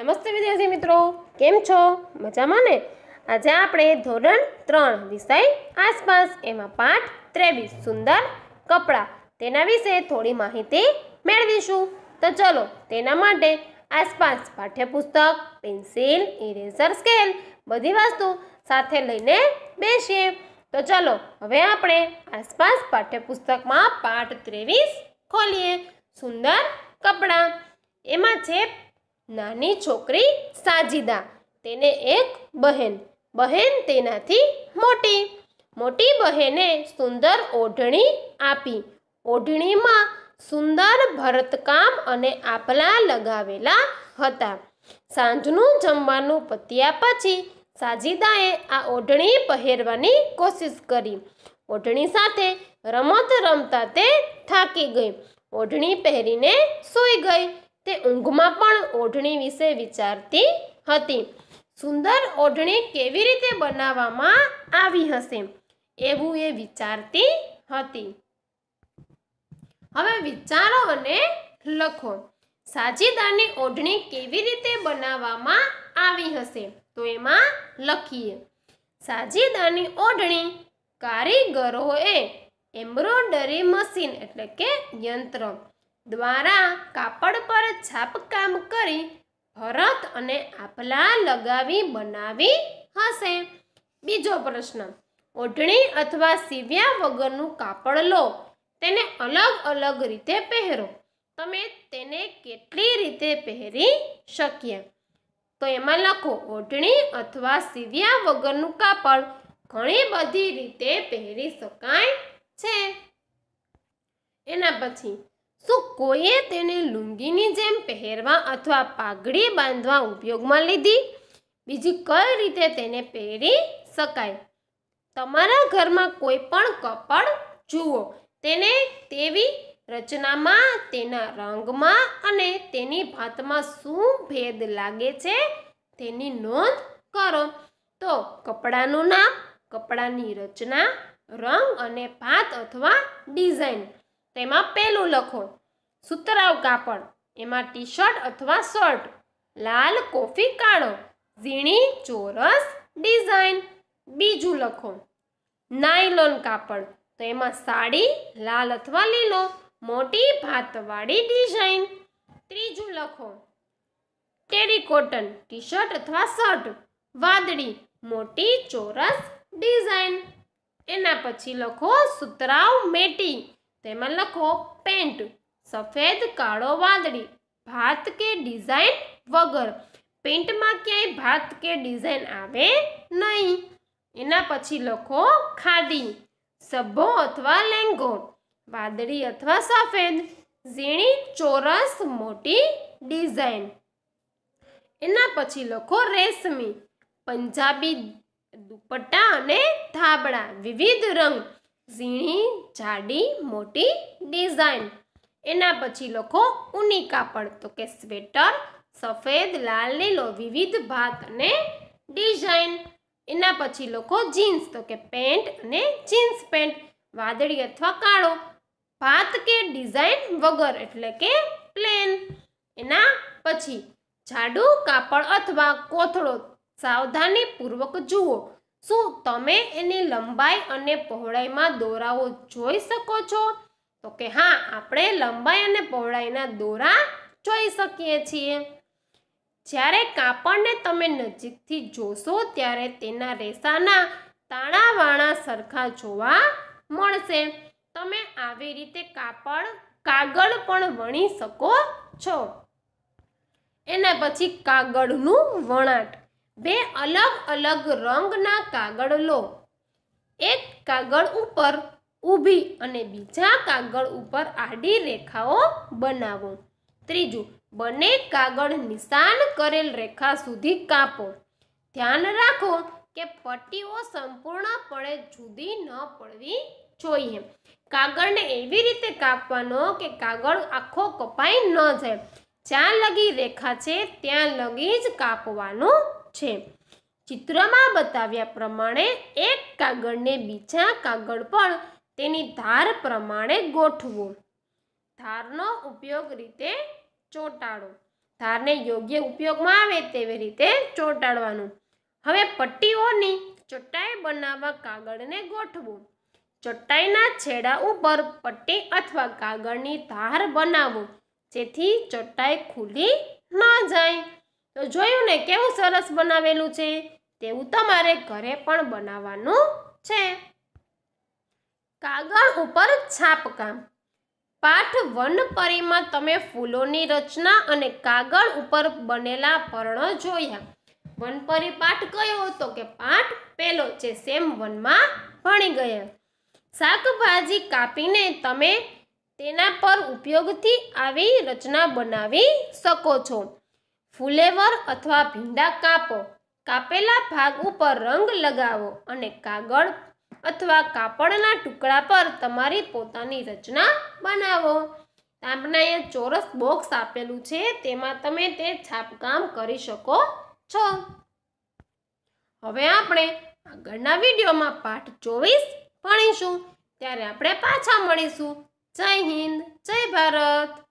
નમસ્તે વિદ્યાર્થી મિત્રો કેમ છો મજામાં ને આજે આપણે ધોરણ ત્રણ વિષય આસપાસ એમાં પાઠ ત્રેવીસ સુંદર કપડાં તેના વિશે થોડી માહિતી મેળવીશું તો ચલો તેના માટે આસપાસ પાઠ્યપુસ્તક પેન્સિલ ઇરેઝર સ્કેલ બધી વસ્તુ સાથે લઈને બેસીએ તો ચલો હવે આપણે આસપાસ પાઠ્યપુસ્તકમાં પાઠ ત્રેવીસ ખોલીએ સુંદર કપડાં એમાં છે નાની છોકરી સાજીદા તેને એક બહેન બહેન તેનાથી મોટી મોટી બહેને સુંદર ઓઢણી આપી ઓઢણીમાં સુંદર ભરતકામ અને આપલા લગાવેલા હતા સાંજનું જમવાનું પત્યા પછી સાજીદાએ આ ઓઢણી પહેરવાની કોશિશ કરી ઓઢણી સાથે રમત રમતા તે થાકી ગઈ ઓઢણી પહેરીને સૂઈ ગઈ તે ઊંઘમાં પણ ઓઢણી વિશે વિચારતી હતી સુંદર ઓઢણી કેવી રીતે બનાવવામાં આવી હશે એવું એ વિચારતી હતી હવે વિચારો અને લખો સાજીદારની ઓઢણી કેવી રીતે બનાવવામાં આવી હશે તો એમાં લખીએ સાજીદારની ઓઢણી કારીગરોએ એમ્બ્રોડરી મશીન એટલે કે યંત્ર દ્વારા કાપડ પર છાપકામ કરી ભરત અને આપલા લગાવી બનાવી હશે બીજો પ્રશ્ન ઓઢણી અથવા સીવ્યા વગરનું કાપડ લો તેને અલગ અલગ રીતે પહેરો તમે તેને કેટલી રીતે પહેરી શક્યા તો એમાં લખો ઓઢણી અથવા સીવ્યા વગરનું કાપડ ઘણી બધી રીતે પહેરી શકાય છે એના પછી શું કોઈએ તેને લુંગીની જેમ પહેરવા અથવા પાઘડી બાંધવા ઉપયોગમાં લીધી બીજી કઈ રીતે તેને પહેરી શકાય તમારા ઘરમાં કોઈ પણ કપડ જુઓ તેને તેવી રચનામાં તેના રંગમાં અને તેની ભાતમાં શું ભેદ લાગે છે તેની નોંધ કરો તો કપડાનું નામ કપડાની રચના રંગ અને ભાત અથવા ડિઝાઇન તેમાં પહેલું લખો સુતરાવ કાપડ એમાં ટી શર્ટ અથવા શર્ટ લાલ કોફી કાળો ઝીણી ચોરસ ડિઝાઇન બીજું લખો નાયલોન કાપડ તો એમાં સાડી લાલ અથવા લીલો મોટી ભાતવાળી ડિઝાઇન ત્રીજું લખો ટેરી કોટન ટી શર્ટ અથવા શર્ટ વાદળી મોટી ચોરસ ડિઝાઇન એના પછી લખો સુતરાવ મેટી તેમાં લખો પેન્ટ સફેદ કાળો વાદળી ભાત કે ડિઝાઇન વગર પેન્ટમાં ક્યાંય ભાત કે ડિઝાઇન આવે નહીં એના પછી લખો ખાદી સભો અથવા લેંગો વાદળી અથવા સફેદ ઝીણી ચોરસ મોટી ડિઝાઇન એના પછી લખો રેશમી પંજાબી દુપટ્ટા અને થાબડા વિવિધ રંગ ઝીણી જાડી મોટી ડિઝાઇન એના પછી લખો ઊની કાપડ તો કે સ્વેટર સફેદ લાલ લીલો વિવિધ ભાત અને ડિઝાઇન એના પછી લખો જીન્સ તો કે પેન્ટ અને જીન્સ પેન્ટ વાદળી અથવા કાળો ભાત કે ડિઝાઇન વગર એટલે કે પ્લેન એના પછી જાડું કાપડ અથવા કોથળો સાવધાનીપૂર્વક જુઓ શું તમે એની લંબાઈ અને પહોળાઈમાં દોરાઓ જોઈ શકો છો તો કે હા આપણે લંબાઈ અને પહોળાઈના દોરા જોઈ શકીએ છીએ જ્યારે કાપડને તમે નજીકથી જોશો ત્યારે તેના રેસાના તાણાવાણા સરખા જોવા મળશે તમે આવી રીતે કાપડ કાગળ પણ વણી શકો છો એના પછી કાગળનું વણાટ બે અલગ અલગ રંગના કાગળ લો એક કાગળ ઉપર ઊભી અને બીજા કાગળ ઉપર આડી રેખાઓ બનાવો ત્રીજું બંને કાગળ નિશાન કરેલ રેખા સુધી કાપો ધ્યાન રાખો કે પટ્ટીઓ સંપૂર્ણપણે જુદી ન પડવી જોઈએ કાગળને એવી રીતે કાપવાનો કે કાગળ આખો કપાઈ ન જાય જ્યાં લગી રેખા છે ત્યાં લગી જ કાપવાનું છે ચિત્રમાં બતાવ્યા પ્રમાણે એક કાગળને બીજા કાગળ પર તેની ધાર પ્રમાણે ગોઠવો ધારનો ઉપયોગ રીતે ચોંટાડો ધારને યોગ્ય ઉપયોગમાં આવે તેવી રીતે ચોંટાડવાનું હવે પટ્ટીઓની ચટાઈ બનાવવા કાગળને ગોઠવો ચટાઈના છેડા ઉપર પટ્ટી અથવા કાગળની ધાર બનાવો જેથી ચટાઈ ખુલી ન જાય તો જોયું ને કેવું સરસ બનાવેલું છે તેવું તમારે ઘરે પણ બનાવવાનું છે કાગળ ઉપર છાપકામ પાઠ વન પરીમાં તમે ફૂલોની રચના અને કાગળ ઉપર બનેલા પર્ણો જોયા વનપરી પાઠ કયો હતો કે પાઠ પહેલો જે સેમ વનમાં ભણી ગયા શાકભાજી કાપીને તમે તેના પર ઉપયોગથી આવી રચના બનાવી શકો છો ફુલેવર અથવા ભીંડા કાપો કાપેલા ભાગ ઉપર રંગ લગાવો અને કાગળ અથવા કાપડના ટુકડા પર તમારી પોતાની રચના બનાવો આપણે અહીંયા ચોરસ બોક્સ આપેલું છે તેમાં તમે તે છાપકામ કરી શકો છો હવે આપણે આગળના વિડીયોમાં પાઠ ચોવીસ ભણીશું ત્યારે આપણે પાછા મળીશું જય હિન્દ જય ભારત